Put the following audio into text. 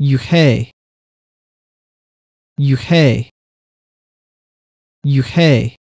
UK UK UK